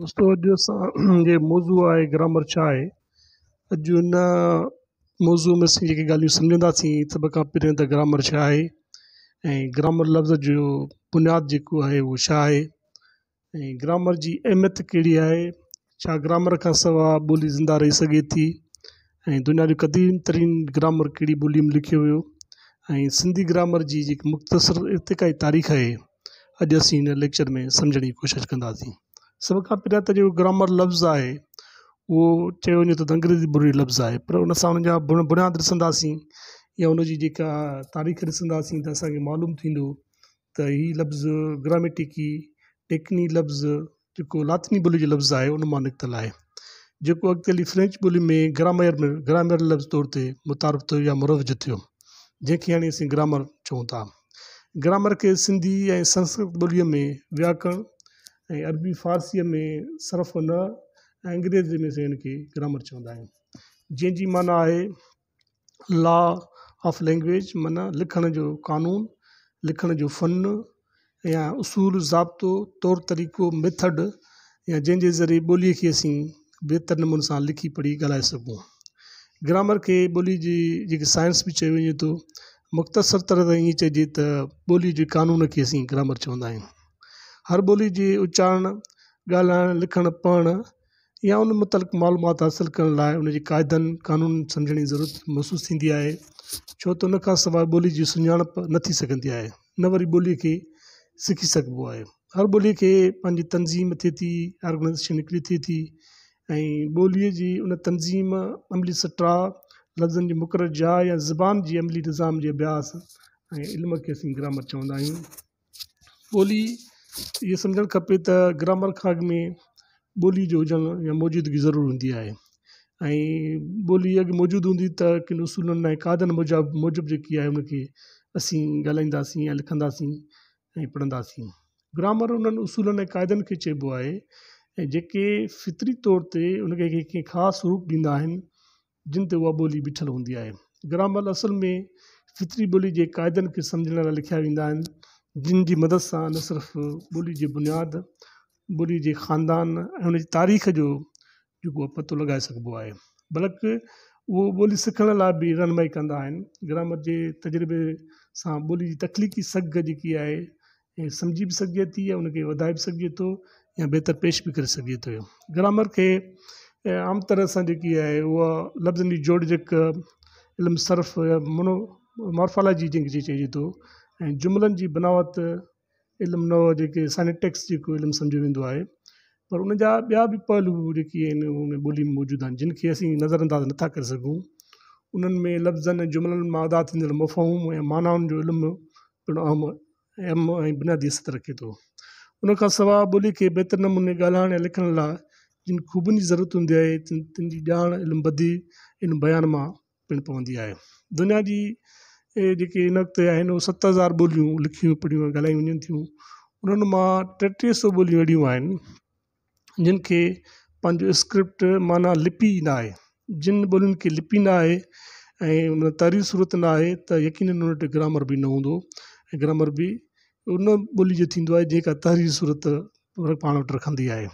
दोस्तो अॼु असां इहो मौज़ू आहे ग्रामर छा आहे अॼु हिन मौज़ूअ में जेके ॻाल्हियूं सम्झंदासीं सभ खां पहिरियों त ग्रामर छा आहे ऐं ग्रामर लफ़्ज़ जो बुनियादु जेको आहे उहो छा आहे ऐं ग्रामर जी अहमियत कहिड़ी आहे छा ग्रामर खां सवाइ ॿोली ज़िंदा रही सघे थी ऐं दुनिया जो क़दीम तरीन ग्रामर कहिड़ी ॿोली में लिखियो हुयो ऐं सिंधी ग्रामर जी जेकी मुख़्तसरु इर्तिक़ाई तारीख़ आहे अॼु असीं हिन लेक्चर में सम्झण जी कोशिशि कंदासीं सभ खां पहिरियों त जेको ग्रामर लफ़्ज़ आहे उहो चयो वञे त अंग्रेज़ी बुरी लफ़्ज़ आहे पर उनसां हुनजा बुण बुनियादु ॾिसंदासीं या हुनजी जेका तारीख़ ॾिसंदासीं त असांखे मालूम थींदो त हीअ लफ़्ज़ ग्रामेटिकी टेकनी लफ़्ज़ जेको लातनी ॿोलीअ जो लफ़्ज़ आहे उन मां निकितलु आहे जेको अॻिते हली फ्रेंच ॿोली में ग्रामर में ग्रामर लफ़्ज़ तौर ते मुतारफ़ थियो या मुरवज़ थियो जंहिंखे हाणे असीं ग्रामर चऊं था ग्रामर खे सिंधी ऐं संस्कृत ॿोलीअ में व्याकरण ऐं अरबी फारसी में सिर्फ़ु न अंग्रेज़ी में से इनके ग्रामर चवंदा आहिनि जंहिंजी माना आहे लॉ ऑफ लैंग्वेज माना लिखण जो कानून लिखण जो फ़न या उसूल ज़ाब्तो तौर तरीक़ो मेथड या जंहिंजे ज़रिए ॿोलीअ खे असीं बहितर नमूने सां लिखी पढ़ी ॻाल्हाए सघूं ग्रामर खे ॿोली जी जेके साइंस बि चयो वञे थो मुख़्तसर तरह सां ईअं चइजे त ॿोली जे कानून खे असीं ग्रामर चवंदा आहियूं हर बोली जी उचारण ॻाल्हाइण लिखणु पढ़णु या उन मुतलिक़ मालूम हासिल करण लाइ क़ानून समझने की ज़रूरत महसूस थींदी है छो तो उन खां सवाइ ॿोली जी सुञाणप न थी सघंदी आहे न वरी ॿोलीअ खे सिखी सघिबो है हर बोली के पंहिंजी तंजीम थे थी ऑर्गनाइज़ेशन हिकिड़ी थिए थी बोली ॿोलीअ उन तनज़ीम अमली सटा लफ्जन की मुक़रर जाइ या ज़बान जी अमली निज़ाम के अभ्यास ऐं इल्म खे ग्रामर चवंदा बोली ये सम्झणु खपे त ग्रामर खां अॻु में ॿोली जो हुजणु या मौजूदगी ज़रूरु हूंदी आहे ऐं ॿोली अॻु मौजूदु हूंदी त किन उसूलनि ऐं कादनि मुजाब मूजिबि जेकी आहे उनखे असीं ॻाल्हाईंदासीं या लिखंदासीं ऐं पढ़ंदासीं ग्रामर उन्हनि उसूलनि ऐं क़ाइदनि खे चइबो आहे ऐं जेके फितरी तौर ते उनखे कंहिं ख़ासि रूप ॾींदा आहिनि जिन ते उहा ॿोली बीठल हूंदी आहे ग्रामर असल में फितरी ॿोली जे क़ाइदनि खे सम्झण लाइ लिखिया वेंदा आहिनि जिन जी मदद सां न सिर्फ़ु ॿोली जे बुनियाद ॿोलीअ जे ख़ानदान ऐं उन जी तारीख़ जो जेको पतो लॻाए सघिबो आहे बल्कि उहो ॿोली सिखण लाइ बि रहनुमाई कंदा आहिनि ग्रामर जे तजुर्बे सां ॿोली जी तकलीफ़ी सग जेकी आहे सम्झी बि सघिजे थी ऐं उनखे वधाए बि सघिजे थो या बहितर पेश बि करे सघिजे थो ग्रामर खे आम तरह सां जेकी आहे उहा लफ़्ज़नि जी जोड़ जेका इल्म सर्फ़ या मोनो मॉर्फोलॉजी जंहिंखे चइ चइजे थो ऐं जुमिलनि जी बनावत इल्मु न हो जेके साइनेटैक्स जेको इल्मु सम्झो वेंदो आहे पर उन जा ॿिया बि पहलू जेकी आहिनि उन ॿोली में मौजूदु आहिनि जिन खे असीं नज़र नथा करे सघूं उन्हनि में लफ़्ज़नि ऐं जुमिलनि मां अदा थींदड़ ऐं मानाउनि जो इल्मु पहिरियों अहम अहम ऐं बुनियादी इस्त रखे थो उनखां सवाइ ॿोलीअ खे बहितर नमूने ॻाल्हाइण ऐं लिखण लाइ जिन ख़ूबनि जी ज़रूरत हूंदी आहे तिन जी ॼाण इन बयान मां पिणु पवंदी आहे दुनिया जी ऐं जेके हिन वक़्तु आहिनि उहे सत हज़ार ॿोलियूं लिखियूं पढ़ियूं ऐं ॻाल्हाइयूं वञनि थियूं उन्हनि मां टेटीह सौ ॿोलियूं अहिड़ियूं आहिनि जिन खे पंहिंजो स्क्रिप्ट माना लिपि न आहे जिन ॿोलियुनि खे लिपि न आहे ऐं उन तरी सूरत न आहे त यकीन उन वटि ग्रामर बि न हूंदो ऐं ग्रामर बि उन ॿोली जो थींदो आहे जेका तरी सूरत पाण वटि रखंदी आहे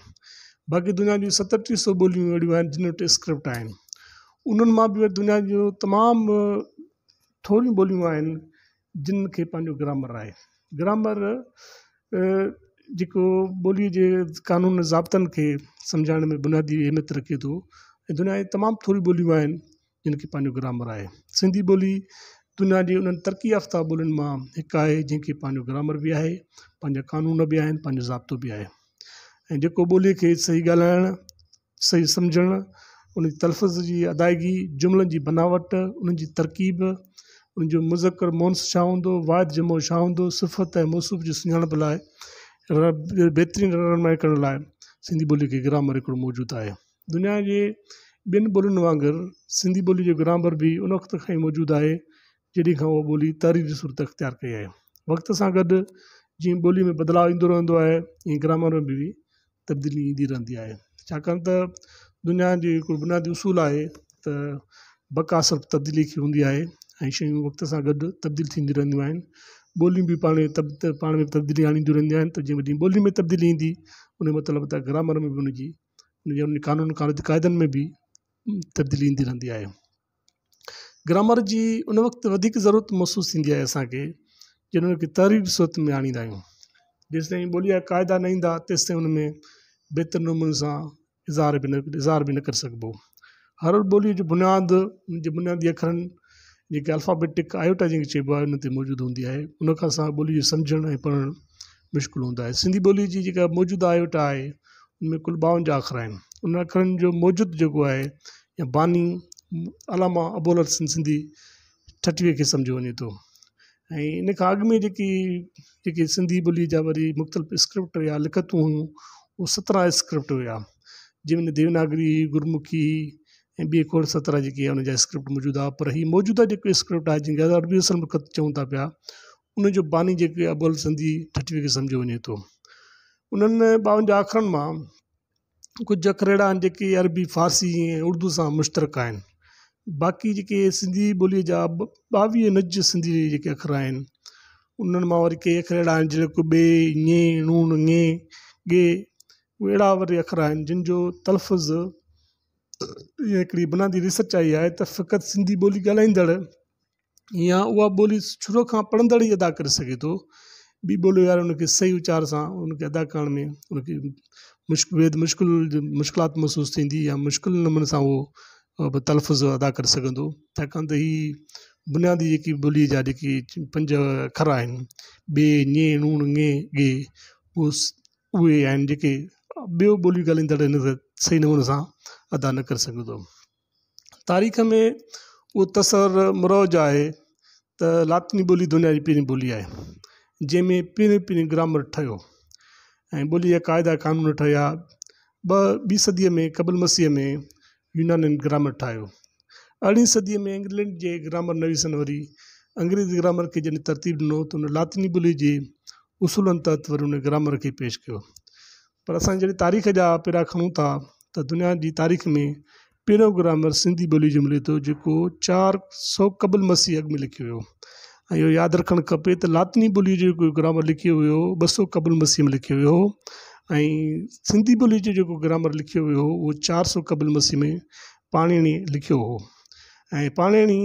बाक़ी दुनिया जूं सतटीह सौ ॿोलियूं अहिड़ियूं आहिनि जिन वटि स्क्रिप्ट आहिनि उन्हनि मां बि दुनिया जो तमामु थोड़ी ॿोलियूं आहिनि जिन खे पंहिंजो ग्रामर है ग्रामर जो बोली के कानून ज़ाब्तनि के सम्झाइण में बुनियादी अहमियत रखे तो दुनिया की तमाम थोड़ी ॿोलियूं आहिनि जिन खे ग्रामर है सिंधी बोली दुनिया के उन तरक़ी याफ़्ता बोलियों में एक है जिनके पंहिंजो ग्रामर भी है पंहिंजा कानून भी आन पंहिंजो ज़ाब्तो भी आहे ऐं जेको ॿोलीअ सही ॻाल्हाइणु सही सम्झणु उन तलफ़ुज़ की अदायगी जुमिलनि की बनावट उन तरक़ीब उनो मुज़कर मोनस छा हूंदो वाद जमो छा हूंदो सिफ़त ए मौसूफ़ जी सुञाणप लाइ बहितरीनु रनमाए करण लाइ सिंधी ॿोली खे ग्रामर हिकिड़ो मौजूदु आहे दुनिया के बिन बोलियों वांगुरु सिंधी बोली जो ग्रामर भी उन वक़्त खां ई मौजूदु आहे जॾहिं खां उहा ॿोली तारीफ़ सूरत अख़्तियार कई है वक़्त से गॾु जीअं ॿोली में बदलाव ईंदो रहंदो आहे ग्रामर में भी तब्दीली इंदी रहंदी आहे छाकाणि दुनिया जो बुनियादी उसूल है त बका सिर्फ़ु तब्दीली की होंगी है ऐं शयूं वक़्त सां गॾु तब्दील थींदी रहंदियूं आहिनि ॿोलियूं बि पाण तब पाण में तब्दीली आणींदियूं रहंदियूं आहिनि त जीअं ॿोली में तब्दीली ईंदी उन जो मतिलबु त ग्रामर में बि उनजी उन कानून कारिद क़ायदनि में बि तब्दीली ईंदी रहंदी आहे ग्रामर जी उन वक़्तु वधीक ज़रूरत महसूसु थींदी आहे असांखे जॾहिं उनखे तारीफ़ सूरत में आणींदा आहियूं जेसि ताईं ॿोलीअ जा क़ाइदा न ईंदा तेसि ताईं उनमें बहितर नमूने सां इज़ार बि न इज़ार बि न करे सघिबो हर ॿोलीअ जो बुनियादु हुनजे बुनियादी अखरनि जेके अल्फाबेटिक आयोटा जेके चइबो आहे उन ते मौजूदु हूंदी आहे उन खां सवाइ ॿोली जो सम्झणु ऐं पढ़णु मुश्किल हूंदो आहे सिंधी ॿोली जी जेका मौजूदु आयोटा आहे उन में कुलु ॿावंजाह अख़र आहिनि उन अख़रनि जो मौजूदु जेको आहे या बानी अलामा अबोलर सिंधी ठटवीअ खे सम्झो वञे थो ऐं इन खां अॻु में जेकी जेके सिंधी ॿोली जा वरी मुख़्तलिफ़ स्क्रिप्ट हुआ लिखतूं हुयूं उहे सत्रहं स्क्रिप्ट हुया जंहिंमें देवनागरी गुरमुखी ऐं ॿिए खोड़ सत्रह जेके हुन जा स्क्रिप्ट मौजूदु पर हीअ मौजूदा जेको स्क्रिप्ट आहे जंहिंखे अरबी असल मुक़त चऊं था पिया उनजो बानी जेके अबोल सिंधी ठठवी खे सम्झो वञे थो तो। उन्हनि ॿावंजाह अखरनि मां कुझु अखर अहिड़ा आहिनि जेके अरबी फारसी ऐं उर्दू सां मुश्तरक आहिनि बाक़ी जेके सिंधी ॿोलीअ जा ॿावीह नज सिंधी जेके अखर आहिनि उन्हनि मां वरी के अखर अहिड़ा आहिनि जेको ॿे ञे णूण ङे ॻे उहे अहिड़ा वरी अखर आहिनि जिन जो तलफ़ुज़ हिकड़ी बुनियादी रिसर्च आई आहे त फ़क़ति सिंधी ॿोली ॻाल्हाईंदड़ या उहा ॿोली शुरू खां पढ़ंदड़ ई अदा करे सघे थो ॿी ॿोली यार हुनखे सही उचार सां उनखे अदा करण में उनखे मुश्किल वेद मुश्किल मुश्किलात महसूसु थींदी या मुश्किल नमूने सां उहो तल्फ़ अदा करे सघंदो छाकाणि त हीअ बुनियादी जेकी ॿोलीअ जा जेकी पंज अखर आहिनि ॿे नूण ॿि गे उहे आहिनि जेके ॿियो ॿोली ॻाल्हाईंदड़ हिन सही नमूने सां अदा न करे सघंदो तारीख़ में उहो तसर मुरवज आहे त लातनी ॿोली दुनिया जी पहिरीं ॿोली आहे जंहिंमें पहिरियों पहिरें ग्रामर ठहियो ऐं ॿोलीअ जा क़ाइदा क़ानून ठहिया ॿ ॿी सदीअ में कबल मसीह में यूनानि ग्रामर ठाहियो अरिड़हीं सदीअ में इंग्लैंड जे ग्रामर न वीसनि वरी अंग्रेज़ी ग्रामर खे जॾहिं तरतीब ॾिनो त हुन लातनी ॿोली जे उसूलनि तहत वरी हुन ग्रामर खे पेश कयो पर असां जॾहिं तारीख़ जा पहिरां खणूं था त दुनिया जी तारीख़ में पहिरियों ग्रामर सिंधी ॿोलीअ जो मिले थो जेको चारि सौ कबल मसीह अॻु में लिखियो वियो ऐं इहो यादि रखणु खपे त लातनी ॿोलीअ जो जेको ग्रामर लिखियो हुयो ॿ सौ कबल मसीह में लिखियो वियो ऐं सिंधी ॿोलीअ जो जेको ग्रामर लिखियो हुयो उहो चारि सौ कबल मसीह में पाणाणी लिखियो हुओ ऐं पाणाणी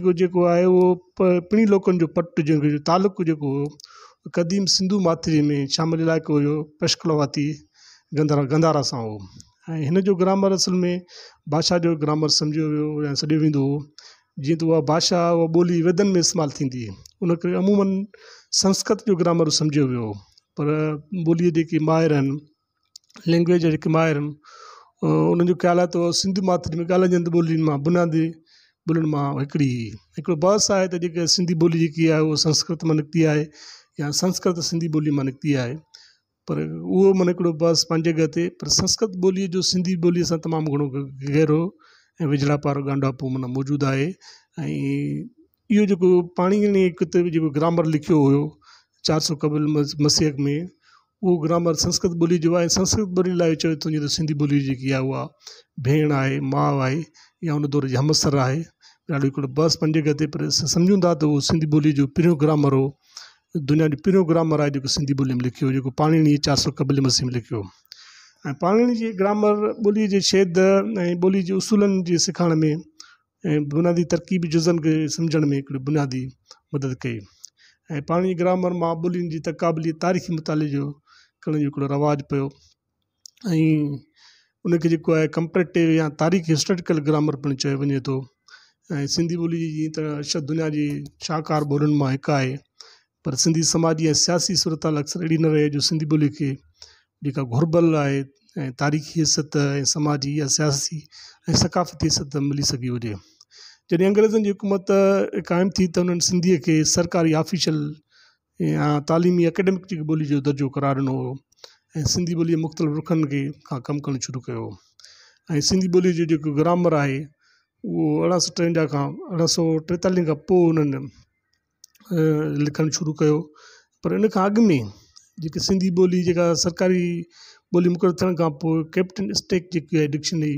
जेको जेको आहे उहो पिणी लोकनि जो पटो तालुक जेको हुओ क़दीम सिंधू माथरीअ में शामिल हुयो सां हुओ ऐं हिन जो ग्रामर असल में भाषा जो ग्रामर सम्झियो वियो या सॼो वेंदो हो जीअं त उहा भाषा उहा ॿोली विदनि में इस्तेमालु थींदी उन करे संस्कृत जो ग्रामर सम्झियो वियो पर ॿोलीअ जेके माहिर आहिनि लैंग्वेज जा जेके माइर आहिनि उन्हनि जो ख़्याल आहे त उहो सिंधी में ॻाल्हाईंदु ॿोलियुनि मां बुनियादी ॿोलियुनि मां हिकिड़ी हिकिड़ो बस आहे त सिंधी ॿोली जेकी आहे उहा संस्कृत मां निकिती आहे या संस्कृत सिंधी ॿोलीअ मां निकिती आहे पर उहो माना हिकिड़ो बस पंहिंजे घर ते पर संस्कृत ॿोलीअ जो सिंधी ॿोलीअ सां तमामु घणो गहिरो ऐं विझड़ा पार ॻांढापो माना मौजूदु आहे ऐं इहो जेको पाणीअ हिकु त जेको ग्रामर लिखियो हुयो चारि सौ क़बल मसीह में उहो ग्रामर संस्कृत ॿोली जो आहे संस्कृत ॿोली लाइ चयो त सिंधी ॿोली जेकी आहे उहा भेण आहे माउ आहे या हुन दौर जी हमसर आहे ॾाढो हिकिड़ो बस पंहिंजे गते पर सम्झूं था त उहो सिंधी ॿोली जो पहिरियों ग्रामर हो दुनिया जो पहिरियों ग्रामर आहे जेको सिंधी ॿोलीअ में लिखियो जेको पाणी चारि सौ कबिल मसीम लिखियो ऐं पाणी जी ग्रामर ॿोलीअ जे शेद ऐं ॿोली जे उसूलनि जे सिखण में ऐं बुनियादी तरक़ीबी जुज़नि खे सम्झण में हिकिड़ी बुनियादी मदद कई ऐं पाणीअ ग्रामर मां ॿोलियुनि जी तक़ाबली तारीख़ी मुताले जो करण जो हिकिड़ो रवाज़ु पियो ऐं उनखे जेको आहे कंपेटेटिव या तारीख़ हिस्टोरिकल ग्रामर पिणु चयो वञे थो ऐं सिंधी ॿोलीअ जीअं त अर्शद दुनिया जी शाहकार ॿोलियुनि मां हिकु आहे पर सिंधी समाजी ऐं सियासी सूरत हाल अक्सर अहिड़ी न रहे जो सिंधी ॿोलीअ खे जेका घुरबल आहे ऐं तारीख़ी इज़त ऐं समाजी या सियासी ऐं सकाफ़ती इज़त मिली सघी हुजे जॾहिं अंग्रेज़नि जी हुकूमत क़ाइमु थी त हुननि सिंधीअ खे सरकारी ऑफिशल या तालिमी अकेडमिक ॿोलीअ जो दर्जो करार ॾिनो हुओ ऐं सिंधी ॿोलीअ जे मुख़्तलिफ़ रुखनि खे खां कमु करणु शुरू कयो ऐं सिंधी ॿोलीअ जो जेको ग्रामर आहे उहो अरिड़हं सौ टेवंजाहु खां अरड़हं सौ टेतालीह खां पोइ उन्हनि लिखणु शुरू कयो पर इन खां अॻु में जेके सिंधी ॿोली जेका सरकारी ॿोली मुक़ररु थियण खां पोइ कैप्टन स्टेक जेकी आहे डिक्शनरी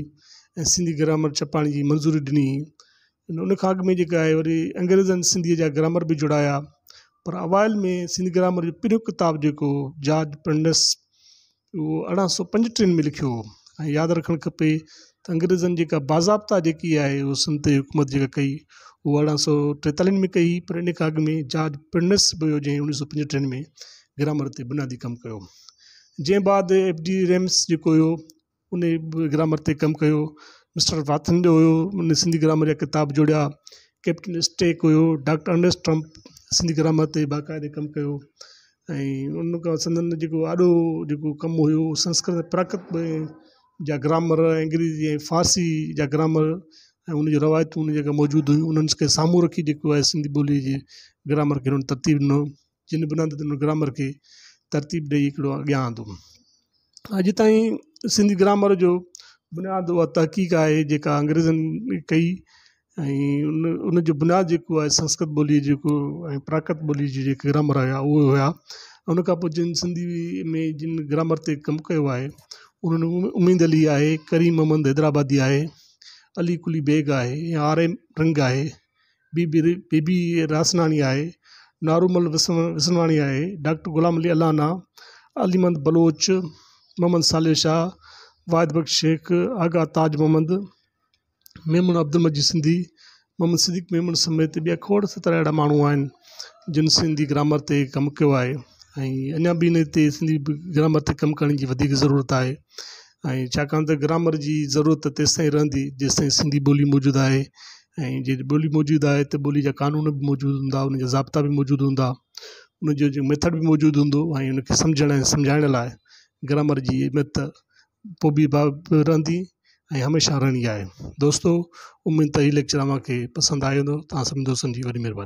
ऐं सिंधी ग्रामर छपाइण जी मंज़ूरी ॾिनी उन खां अॻु में जेका आहे वरी अंग्रेज़नि सिंधीअ जा ग्रामर बि जुड़ाया पर अवाइल में सिंधी ग्रामर जो पहिरियों किताबु जेको हुओ जार्ज पंडस उहो अरिड़हं सौ पंजटीह में लिखियो हुओ ऐं यादि रखणु खपे त अंग्रेज़नि जेका बाज़ाब्ता जेकी आहे उहा सिंध जी हुकूमत जेका कई उहा अरिड़हं सौ टेतालीहनि में कई पर इन खां अॻु में जार्ज पस बि हुयो जंहिं उणिवीह सौ पंजटीह में ग्रामर ते बुनियादी कमु कयो जंहिं बाद एफ डी रेम्स जेको हुयो उन ग्रामर ते कमु कयो मिस्टर फाथन जो हुयो उन सिंधी ग्रामर जा किताब जोड़िया कैप्टन स्टेक हुयो doctor Ernest Trumpp Sindhi grammar ते बाक़ाइदे कमु कयो ऐं उनखां संदन जेको ॾाढो जेको कमु हुयो संस्कृत प्राकृत जा ग्रामर अंग्रेजी ऐं फारसी जा ग्रामर ऐं उन जूं रवायतूं जेके मौजूदु हुयूं उन्हनि खे साम्हूं रखी जेको आहे सिंधी ॿोलीअ जे ग्रामर खे हुन तरतीब ॾिनो जिन बिना ते ग्रामर खे तरतीब ॾेई हिकिड़ो अॻियां आंदो अॼु ताईं सिंधी ग्रामर जो बुनियाद उहा तहक़ीक़ आहे जेका अंग्रेज़नि कई ऐं उन उनजो बुनियाद जेको आहे संस्कृत ॿोली जेको ऐं प्राकृत ॿोली जी जेके ग्रामर हुया उहे हुया उनखां पोइ जिन सिंधी में जिन ग्रामर ते कमु कयो आहे ઉનનો ઉમીદલી આયે કરીમમંદ હૈદરાબાદી આયે અલી કુલી બેગ આયે આર એન રંગ આયે બીબી બીબી રાસનાણી આયે નારૂમલ વસનવાણી આયે ડોક્ટર ગુલામ અલી અલાના અલીમંદ બલોચ મોહમદ સાલે શાહ વાયદ બખ્શ શેખ આગા તાજમંદ મેમન અબ્દુલ મજી સિંધી મોહમદ સિદ્દીક મેમન સમૈતે બીખોડ સતરાડા માણો આયે જન સિંધી ગ્રામર તે કામ કયો આયે ऐं अञा बि इन ते सिंधी ग्रामर ते कमु करण जी वधीक ज़रूरत आहे ऐं छाकाणि त ग्रामर जी ज़रूरत तेसिताईं रहंदी जेसिताईं सिंधी ॿोली मौजूदु आहे ऐं जे ॿोली मौजूदु आहे त ॿोली जा क़ानून बि मौजूदु हूंदा उन जा ज़ाब्ता बि मौजूदु हूंदा उन उनजो मेथड बि मौजूदु हूंदो ऐं उन खे समुझण ऐं सम्झाइण लाइ ग्रामर जी अहमियत पोइ बि रहंदी ऐं हमेशह रहणी आहे दोस्तो उमेदु त ई लेक्चर अवांखे पसंदि आयो हूंदो तव्हां सम्झो सम्झी जी वरी महिरबानी